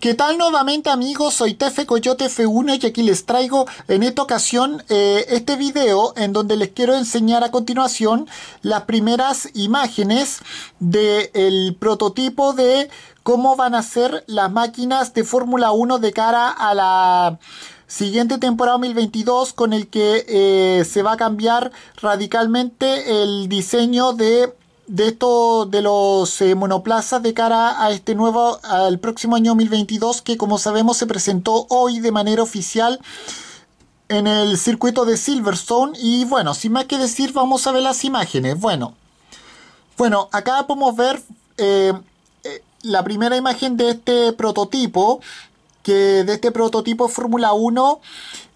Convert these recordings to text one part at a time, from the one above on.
¿Qué tal nuevamente amigos? Soy Tefe Coyote F1 y aquí les traigo en esta ocasión eh, este video en donde les quiero enseñar a continuación las primeras imágenes del prototipo de cómo van a ser las máquinas de Fórmula 1 de cara a la siguiente temporada 2022 con el que eh, se va a cambiar radicalmente el diseño de de esto de los eh, monoplazas de cara a este nuevo al próximo año 2022 que como sabemos se presentó hoy de manera oficial en el circuito de Silverstone y bueno sin más que decir vamos a ver las imágenes bueno bueno acá podemos ver eh, eh, la primera imagen de este prototipo que de este prototipo Fórmula 1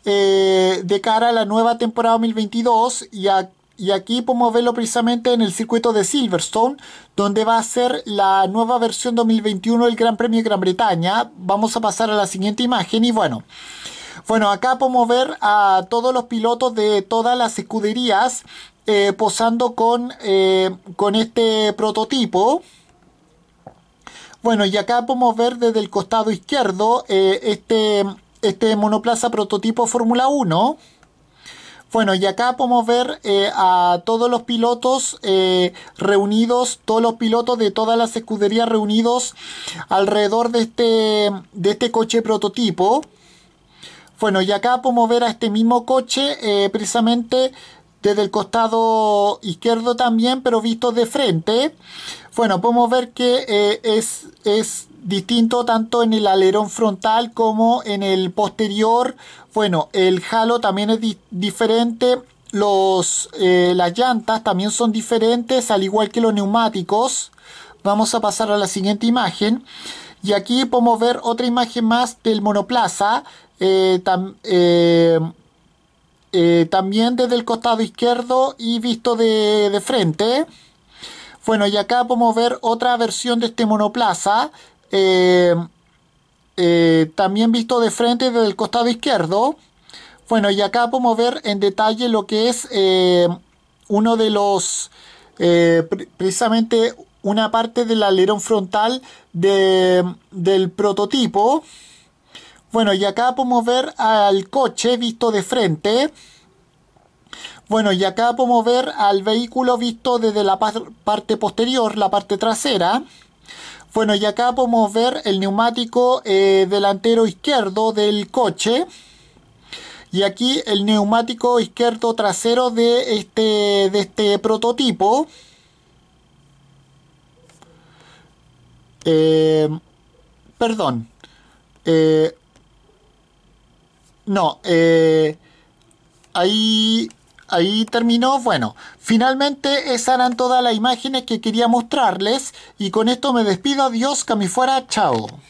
de cara a la nueva temporada 2022 y a y aquí podemos verlo precisamente en el circuito de Silverstone, donde va a ser la nueva versión 2021 del Gran Premio de Gran Bretaña. Vamos a pasar a la siguiente imagen y bueno. Bueno, acá podemos ver a todos los pilotos de todas las escuderías eh, posando con, eh, con este prototipo. Bueno, y acá podemos ver desde el costado izquierdo eh, este, este monoplaza prototipo Fórmula 1. Bueno, y acá podemos ver eh, a todos los pilotos eh, reunidos, todos los pilotos de todas las escuderías reunidos alrededor de este, de este coche prototipo. Bueno, y acá podemos ver a este mismo coche eh, precisamente desde el costado izquierdo también, pero visto de frente. Bueno, podemos ver que es, es distinto tanto en el alerón frontal como en el posterior. Bueno, el halo también es diferente. Los, eh, las llantas también son diferentes, al igual que los neumáticos. Vamos a pasar a la siguiente imagen. Y aquí podemos ver otra imagen más del monoplaza. Eh, eh, también desde el costado izquierdo y visto de, de, frente. Bueno, y acá podemos ver otra versión de este monoplaza eh, eh, también visto de frente desde el costado izquierdo. Bueno, y acá podemos ver en detalle lo que es eh, uno de los, precisamente una parte del alerón frontal del prototipo. Bueno, y acá podemos ver al coche visto de frente. Bueno, y acá podemos ver al vehículo visto desde la parte posterior, la parte trasera. Bueno, y acá podemos ver el neumático eh, delantero izquierdo del coche. Y aquí el neumático izquierdo trasero de este, de este prototipo. Eh, perdón. Eh, no, ahí ahí terminó. Bueno, finalmente esas eran todas las imágenes que quería mostrarles y con esto me despido. Adiós, que fuera. Chao.